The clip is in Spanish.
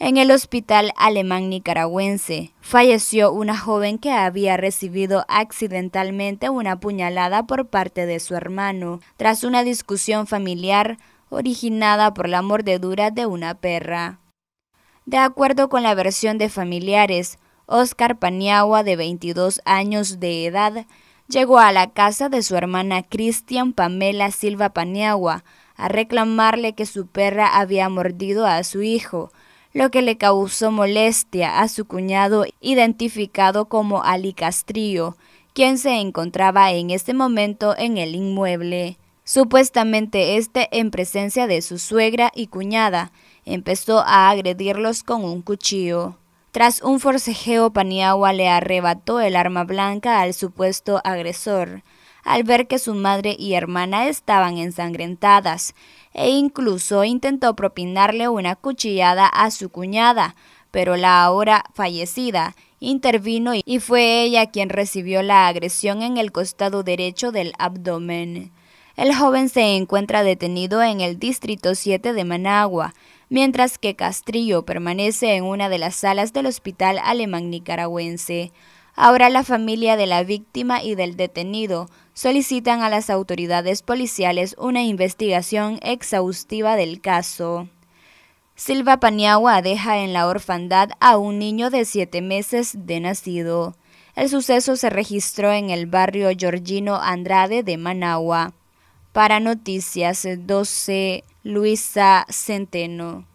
en el hospital alemán nicaragüense. Falleció una joven que había recibido accidentalmente una puñalada por parte de su hermano, tras una discusión familiar originada por la mordedura de una perra. De acuerdo con la versión de familiares, Oscar Paniagua, de 22 años de edad, llegó a la casa de su hermana Cristian Pamela Silva Paniagua a reclamarle que su perra había mordido a su hijo, lo que le causó molestia a su cuñado identificado como Ali Castrillo, quien se encontraba en este momento en el inmueble. Supuestamente este, en presencia de su suegra y cuñada, empezó a agredirlos con un cuchillo. Tras un forcejeo, Paniagua le arrebató el arma blanca al supuesto agresor, al ver que su madre y hermana estaban ensangrentadas, e incluso intentó propinarle una cuchillada a su cuñada, pero la ahora fallecida intervino y fue ella quien recibió la agresión en el costado derecho del abdomen. El joven se encuentra detenido en el Distrito 7 de Managua, mientras que Castrillo permanece en una de las salas del Hospital Alemán Nicaragüense. Ahora la familia de la víctima y del detenido solicitan a las autoridades policiales una investigación exhaustiva del caso. Silva Paniagua deja en la orfandad a un niño de siete meses de nacido. El suceso se registró en el barrio Georgino Andrade de Managua. Para Noticias 12, Luisa Centeno.